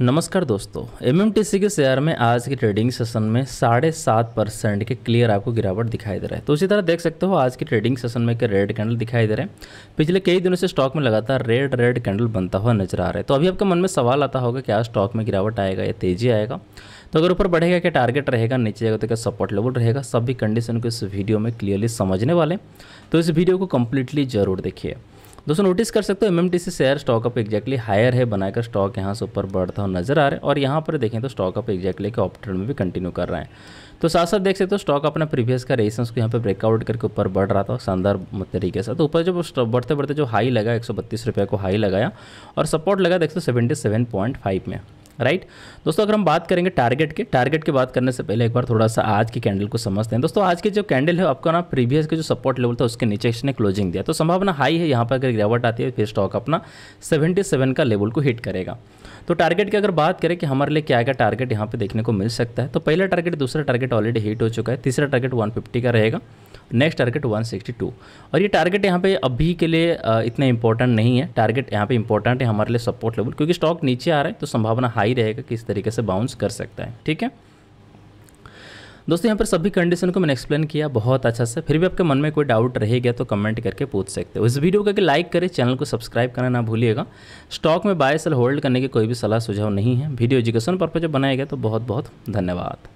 नमस्कार दोस्तों एम के शेयर में आज के ट्रेडिंग सेशन में साढ़े सात परसेंट के क्लियर आपको गिरावट दिखाई दे रहा है तो उसी तरह देख सकते हो आज के ट्रेडिंग सेशन में एक रेड कैंडल दिखाई दे रहे हैं पिछले कई दिनों से स्टॉक में लगातार रेड रेड कैंडल बनता हुआ नजर आ रहा है तो अभी आपके मन में सवाल आता होगा क्या स्टॉक में गिरावट आएगा या तेजी आएगा तो अगर ऊपर बढ़ेगा क्या टारगेट रहेगा नीचे जाएगा तो क्या सपोर्ट लेवल रहेगा सभी कंडीशन को इस वीडियो में क्लियरली समझने वाले तो इस वीडियो को कम्प्लीटली जरूर देखिए दोस्तों नोटिस कर सकते हो एम एम share stock up exactly higher है बनाकर स्टॉक यहाँ से ऊपर बढ़ता हुआ नजर आ रहा है और यहाँ पर देखें तो स्टॉक अप एक्जैक्टली के ऑप्टर में भी कंटिन्यू कर रहे हैं तो साथ साथ देख सकते हो स्टॉक अपना प्रीवियस का रेसेंस को यहाँ पर ब्रेकआउट करके ऊपर बढ़ रहा था शानदार तरीके से तो ऊपर जब बढ़ते बढ़ते जो हाई लगा एक सौ को हाई लगाया और सपोर्ट लगा देख सकते हो सेवेंटी में राइट right? दोस्तों अगर हम बात करेंगे टारगेट के टारगेट की बात करने से पहले एक बार थोड़ा सा आज की कैंडल को समझते हैं दोस्तों आज की जो कैंडल है आपका ना प्रीवियस के जो सपोर्ट लेवल था उसके नीचे इसने क्लोजिंग दिया तो संभावना हाई है यहाँ पर अगर गिरावट आती है फिर स्टॉक अपना सेवन का लेवल को हिट करेगा तो टारगेट की अगर बात करें कि हमारे लिए क्या क्या टारगेट यहाँ पर देखने को मिल सकता है तो पहला टारगेट दूसरा टारगेट ऑलरेडी हिट हो चुका है तीसरा टारगेट वन का रहेगा नेक्स्ट टारगेट 162 और ये टारगेट यहाँ पे अभी के लिए इतना इंपॉर्टेंट नहीं है टारगेट यहाँ पे इंपॉर्टेंट है हमारे लिए सपोर्ट लेवल क्योंकि स्टॉक नीचे आ रहा है तो संभावना हाई रहेगा कि इस तरीके से बाउंस कर सकता है ठीक है दोस्तों यहाँ पर सभी कंडीशन को मैंने एक्सप्लेन किया बहुत अच्छा से फिर भी आपके मन में कोई डाउट रहेगा तो कमेंट करके पूछ सकते हो इस वीडियो को लाइक करें चैनल को सब्सक्राइब करना ना भूलिएगा स्टॉक में बाय सेल होल्ड करने की कोई भी सलाह सुझाव नहीं है वीडियो एजुकेशन पर्पज बनाया गया तो बहुत बहुत धन्यवाद